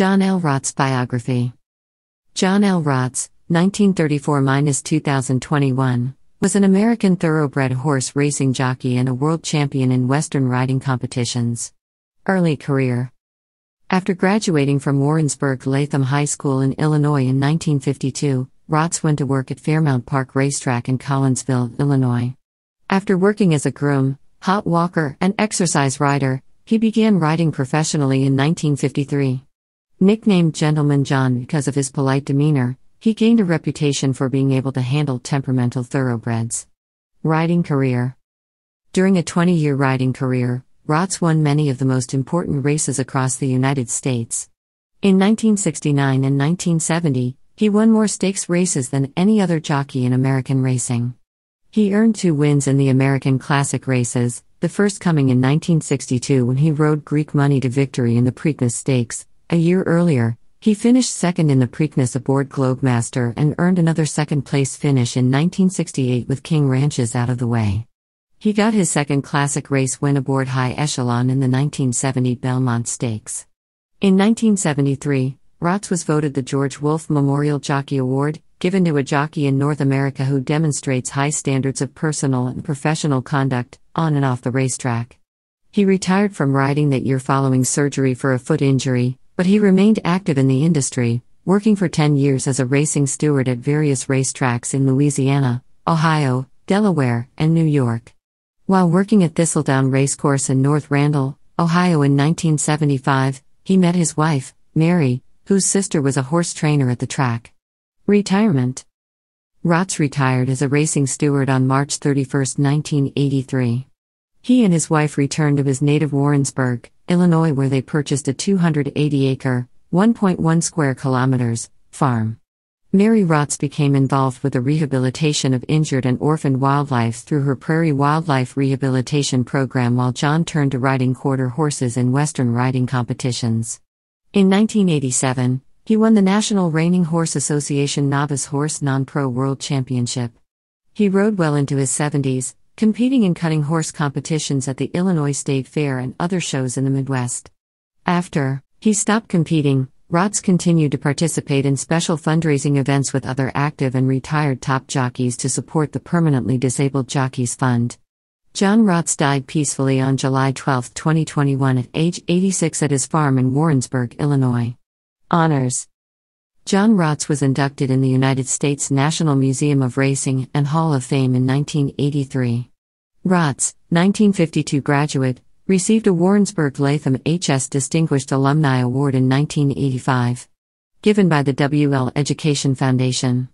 John L. Rott's biography. John L. Rotts, 1934-2021, was an American thoroughbred horse racing jockey and a world champion in western riding competitions. Early career. After graduating from Warrensburg Latham High School in Illinois in 1952, Rotts went to work at Fairmount Park Racetrack in Collinsville, Illinois. After working as a groom, hot walker, and exercise rider, he began riding professionally in 1953. Nicknamed Gentleman John because of his polite demeanor, he gained a reputation for being able to handle temperamental thoroughbreds. Riding career During a 20 year riding career, Rotz won many of the most important races across the United States. In 1969 and 1970, he won more stakes races than any other jockey in American racing. He earned two wins in the American Classic races, the first coming in 1962 when he rode Greek money to victory in the Preakness Stakes, a year earlier, he finished second in the Preakness aboard Globemaster and earned another second place finish in 1968 with King Ranches out of the way. He got his second classic race win aboard High Echelon in the 1970 Belmont Stakes. In 1973, Rotz was voted the George Wolfe Memorial Jockey Award, given to a jockey in North America who demonstrates high standards of personal and professional conduct, on and off the racetrack. He retired from riding that year following surgery for a foot injury, but he remained active in the industry, working for 10 years as a racing steward at various racetracks in Louisiana, Ohio, Delaware, and New York. While working at Thistledown Racecourse in North Randall, Ohio in 1975, he met his wife, Mary, whose sister was a horse trainer at the track. Retirement Rotz retired as a racing steward on March 31, 1983. He and his wife returned to his native Warrensburg, Illinois, where they purchased a 280 acre, 1.1 square kilometers, farm. Mary Rotz became involved with the rehabilitation of injured and orphaned wildlife through her Prairie Wildlife Rehabilitation Program, while John turned to riding quarter horses in Western riding competitions. In 1987, he won the National Reining Horse Association Novice Horse Non Pro World Championship. He rode well into his 70s, competing in cutting horse competitions at the Illinois State Fair and other shows in the Midwest. After he stopped competing, Rotz continued to participate in special fundraising events with other active and retired top jockeys to support the Permanently Disabled Jockeys Fund. John Rotz died peacefully on July 12, 2021, at age 86 at his farm in Warrensburg, Illinois. Honors John Rotz was inducted in the United States National Museum of Racing and Hall of Fame in 1983. Rotz, 1952 graduate, received a Warrensburg Latham H.S. Distinguished Alumni Award in 1985. Given by the W.L. Education Foundation.